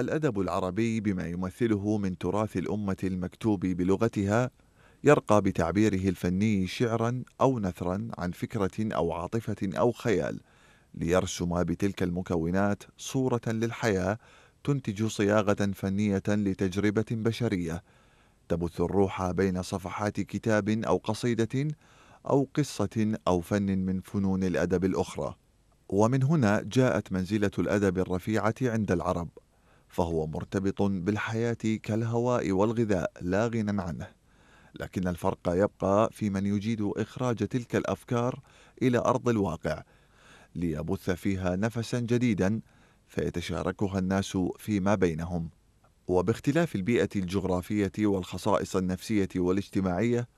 الأدب العربي بما يمثله من تراث الأمة المكتوب بلغتها يرقى بتعبيره الفني شعرا أو نثرا عن فكرة أو عاطفة أو خيال ليرسم بتلك المكونات صورة للحياة تنتج صياغة فنية لتجربة بشرية تبث الروح بين صفحات كتاب أو قصيدة أو قصة أو فن من فنون الأدب الأخرى ومن هنا جاءت منزلة الأدب الرفيعة عند العرب فهو مرتبط بالحياة كالهواء والغذاء لا غنى عنه لكن الفرق يبقى في من يجيد إخراج تلك الأفكار إلى أرض الواقع ليبث فيها نفسا جديدا فيتشاركها الناس فيما بينهم وباختلاف البيئة الجغرافية والخصائص النفسية والاجتماعية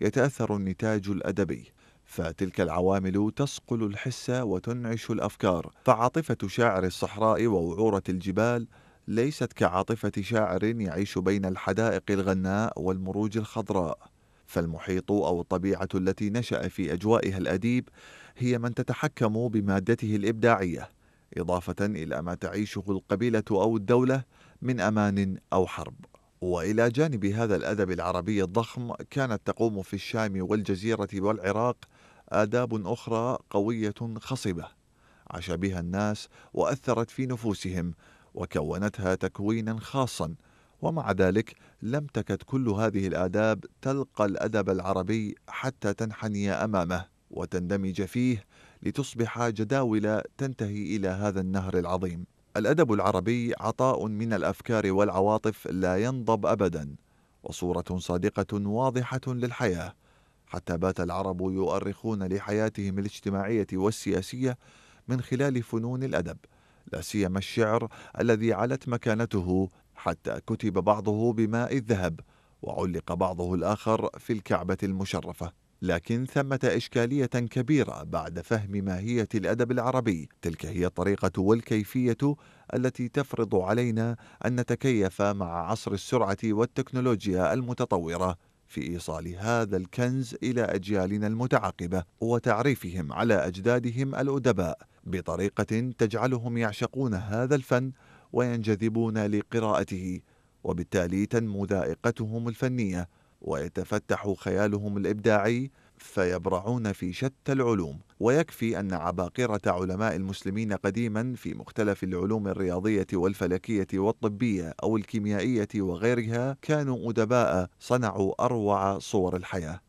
يتأثر النتاج الأدبي فتلك العوامل تصقل الحس وتنعش الافكار فعاطفه شاعر الصحراء ووعوره الجبال ليست كعاطفة شاعر يعيش بين الحدائق الغناء والمروج الخضراء فالمحيط أو الطبيعة التي نشأ في أجوائها الأديب هي من تتحكم بمادته الإبداعية إضافة إلى ما تعيشه القبيلة أو الدولة من أمان أو حرب والى جانب هذا الادب العربي الضخم كانت تقوم في الشام والجزيره والعراق اداب اخرى قويه خصبه عاش بها الناس واثرت في نفوسهم وكونتها تكوينا خاصا ومع ذلك لم تكد كل هذه الآداب تلقى الأدب العربي حتى تنحني أمامه وتندمج فيه لتصبح جداول تنتهي إلى هذا النهر العظيم. الأدب العربي عطاء من الأفكار والعواطف لا ينضب أبدا، وصورة صادقة واضحة للحياة، حتى بات العرب يؤرخون لحياتهم الاجتماعية والسياسية من خلال فنون الأدب. لا سيما الشعر الذي علت مكانته حتى كتب بعضه بماء الذهب وعلق بعضه الآخر في الكعبة المشرفة لكن ثمة إشكالية كبيرة بعد فهم ماهية الأدب العربي تلك هي الطريقة والكيفية التي تفرض علينا أن نتكيف مع عصر السرعة والتكنولوجيا المتطورة في إيصال هذا الكنز إلى أجيالنا المتعاقبة وتعريفهم على أجدادهم الأدباء بطريقة تجعلهم يعشقون هذا الفن وينجذبون لقراءته وبالتالي تنمو ذائقتهم الفنية ويتفتح خيالهم الإبداعي فيبرعون في شتى العلوم ويكفي أن عباقرة علماء المسلمين قديما في مختلف العلوم الرياضية والفلكية والطبية أو الكيميائية وغيرها كانوا أدباء صنعوا أروع صور الحياة